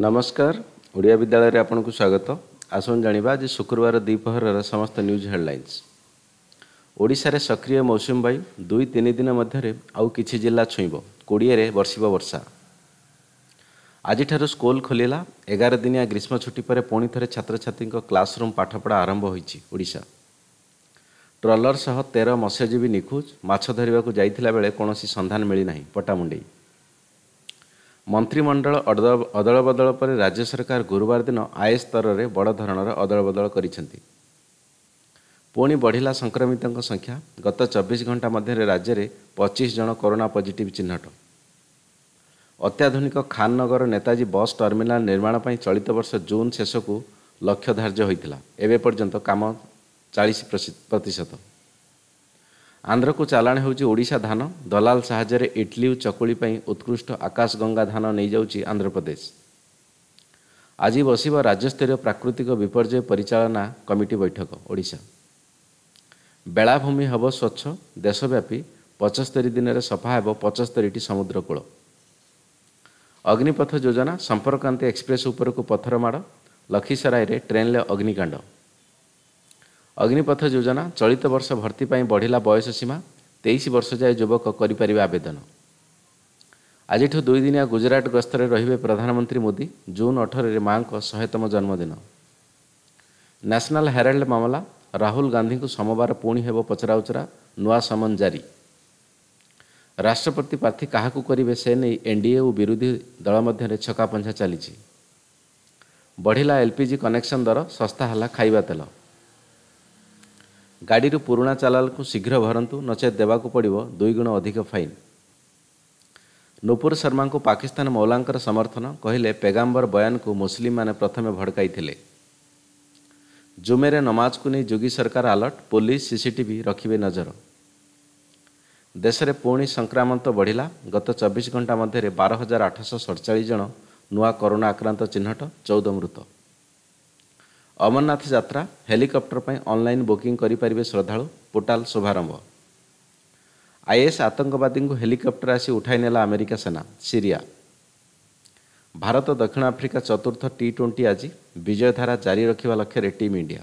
ନମସ୍କାର ଓଡ଼ିଆ ବିଦ୍ୟାଳୟରେ ଆପଣଙ୍କୁ ସ୍ୱାଗତ ଆସନ୍ତୁ ଜାଣିବା ଆଜି ଶୁକ୍ରବାର ଦ୍ୱିପହରର ସମସ୍ତ ନ୍ୟୁଜ୍ ହେଡ଼ଲାଇନ୍ସ ଓଡ଼ିଶାରେ ସକ୍ରିୟ ମୌସୁମୀ ବାୟୁ ଦୁଇ ତିନି ଦିନ ମଧ୍ୟରେ ଆଉ କିଛି ଜିଲ୍ଲା ଛୁଇଁବ କୋଡ଼ିଏରେ ବର୍ଷିବ ବର୍ଷା ଆଜିଠାରୁ ସ୍କୁଲ ଖୋଲିଲା ଏଗାର ଦିନିଆ ଗ୍ରୀଷ୍ମ ଛୁଟି ପରେ ପୁଣି ଥରେ ଛାତ୍ରଛାତ୍ରୀଙ୍କ କ୍ଲାସରୁମ୍ ପାଠପଢ଼ା ଆରମ୍ଭ ହୋଇଛି ଓଡ଼ିଶା ଟ୍ରଲର ସହ ତେର ମତ୍ସ୍ୟଜୀବୀ ନିଖୋଜ ମାଛ ଧରିବାକୁ ଯାଇଥିଲା ବେଳେ କୌଣସି ସନ୍ଧାନ ମିଳିନାହିଁ ପଟାମୁଣ୍ଡେଇ ମନ୍ତ୍ରିମଣ୍ଡଳ ଅଦଳବଦଳ ପରେ ରାଜ୍ୟ ସରକାର ଗୁରୁବାର ଦିନ ଆୟ ସ୍ତରରେ ବଡ଼ ଧରଣର ଅଦଳବଦଳ କରିଛନ୍ତି ପୁଣି ବଢ଼ିଲା ସଂକ୍ରମିତଙ୍କ ସଂଖ୍ୟା ଗତ ଚବିଶ ଘଣ୍ଟା ମଧ୍ୟରେ ରାଜ୍ୟରେ ପଚିଶ ଜଣ କରୋନା ପଜିଟିଭ୍ ଚିହ୍ନଟ ଅତ୍ୟାଧୁନିକ ଖାନ୍ନଗର ନେତାଜୀ ବସ୍ ଟର୍ମିନାଲ୍ ନିର୍ମାଣ ପାଇଁ ଚଳିତ ବର୍ଷ ଜୁନ୍ ଶେଷକୁ ଲକ୍ଷ୍ୟ ଧାର୍ଯ୍ୟ ହୋଇଥିଲା ଏବେ ପର୍ଯ୍ୟନ୍ତ କାମ ଚାଳିଶ ପ୍ରତିଶତ ଆନ୍ଧ୍ରକୁ ଚାଲାଣ ହେଉଛି ଓଡ଼ିଶା ଧାନ ଦଲାଲ ସାହାଯ୍ୟରେ ଇଟଲି ଓ ଚକୁଳି ପାଇଁ ଉତ୍କୃଷ୍ଟ ଆକାଶଗଙ୍ଗା ଧାନ ନେଇଯାଉଛି ଆନ୍ଧ୍ରପ୍ରଦେଶ ଆଜି ବସିବ ରାଜ୍ୟସ୍ତରୀୟ ପ୍ରାକୃତିକ ବିପର୍ଯ୍ୟୟ ପରିଚାଳନା କମିଟି ବୈଠକ ଓଡ଼ିଶା ବେଳାଭୂମି ହେବ ସ୍ୱଚ୍ଛ ଦେଶବ୍ୟାପୀ ପଚସ୍ତରୀ ଦିନରେ ସଫା ହେବ ପଚସ୍ତରୀଟି ସମୁଦ୍ରକୂଳ ଅଗ୍ନିପଥ ଯୋଜନା ସମ୍ପର୍କାନ୍ତି ଏକ୍ସପ୍ରେସ୍ ଉପରକୁ ପଥର ମାଡ଼ ଲକ୍ଷିସରାଇରେ ଟ୍ରେନ୍ରେ ଅଗ୍ନିକାଣ୍ଡ ଅଗ୍ନିପଥ ଯୋଜନା ଚଳିତ ବର୍ଷ ଭର୍ତ୍ତି ପାଇଁ ବଢ଼ିଲା ବୟସ ସୀମା ତେଇଶ ବର୍ଷ ଯାଏ ଯୁବକ କରିପାରିବେ ଆବେଦନ ଆଜିଠୁ ଦୁଇଦିନିଆ ଗୁଜରାଟ ଗସ୍ତରେ ରହିବେ ପ୍ରଧାନମନ୍ତ୍ରୀ ମୋଦି ଜୁନ୍ ଅଠରରେ ମା'ଙ୍କ ଶହେତମ ଜନ୍ମଦିନ ନ୍ୟାସନାଲ୍ ହେରାଲ୍ଡ ମାମଲା ରାହୁଲ ଗାନ୍ଧୀଙ୍କୁ ସୋମବାର ପୁଣି ହେବ ପଚରାଉଚରା ନୂଆ ସମନ ଜାରି ରାଷ୍ଟ୍ରପତି ପ୍ରାର୍ଥୀ କାହାକୁ କରିବେ ସେ ନେଇ ଏନ୍ଡିଏ ଓ ବିରୋଧୀ ଦଳ ମଧ୍ୟରେ ଛକାପଞ୍ଝା ଚାଲିଛି ବଢ଼ିଲା ଏଲ୍ପିଜି କନେକ୍ସନ୍ ଦର ଶସ୍ତା ହେଲା ଖାଇବା ତେଲ ଗାଡ଼ିରୁ ପୁରୁଣା ଚାଲାଲକୁ ଶୀଘ୍ର ଭରନ୍ତୁ ନଚେତ ଦେବାକୁ ପଡ଼ିବ ଦୁଇଗୁଣ ଅଧିକ ଫାଇନ୍ ନୁପୁର ଶର୍ମାଙ୍କୁ ପାକିସ୍ତାନ ମୌଲାଙ୍କର ସମର୍ଥନ କହିଲେ ପେଗାମ୍ବର ବୟାନକୁ ମୁସଲିମମାନେ ପ୍ରଥମେ ଭଡ଼କାଇଥିଲେ ଜୁମେରେ ନମାଜକୁ ନେଇ ଯୋଗୀ ସରକାର ଆଲର୍ଟ ପୋଲିସ୍ ସିସିଟିଭି ରଖିବେ ନଜର ଦେଶରେ ପୁଣି ସଂକ୍ରାମନ୍ତ ବଢ଼ିଲା ଗତ ଚବିଶ ଘଣ୍ଟା ମଧ୍ୟରେ ବାର ହଜାର ଆଠଶହ ସଡ଼ଚାଳିଶ ଜଣ ନୂଆ କରୋନା ଆକ୍ରାନ୍ତ ଚିହ୍ନଟ ଚଉଦ ମୃତ ଅମରନାଥ ଯାତ୍ରା ହେଲିକପ୍ଟର ପାଇଁ ଅନଲାଇନ୍ ବୁକିଂ କରିପାରିବେ ଶ୍ରଦ୍ଧାଳୁ ପୋର୍ଟାଲ ଶୁଭାରମ୍ଭ ଆଇଏସ୍ ଆତଙ୍କବାଦୀଙ୍କୁ ହେଲିକପ୍ଟର ଆସି ଉଠାଇ ନେଲା ଆମେରିକା ସେନା ସିରିଆ ଭାରତ ଦକ୍ଷିଣ ଆଫ୍ରିକା ଚତୁର୍ଥ ଟି ଟ୍ୱେଣ୍ଟି ଆଜି ବିଜୟଧାରା ଜାରି ରଖିବା ଲକ୍ଷ୍ୟରେ ଟିମ୍ ଇଣ୍ଡିଆ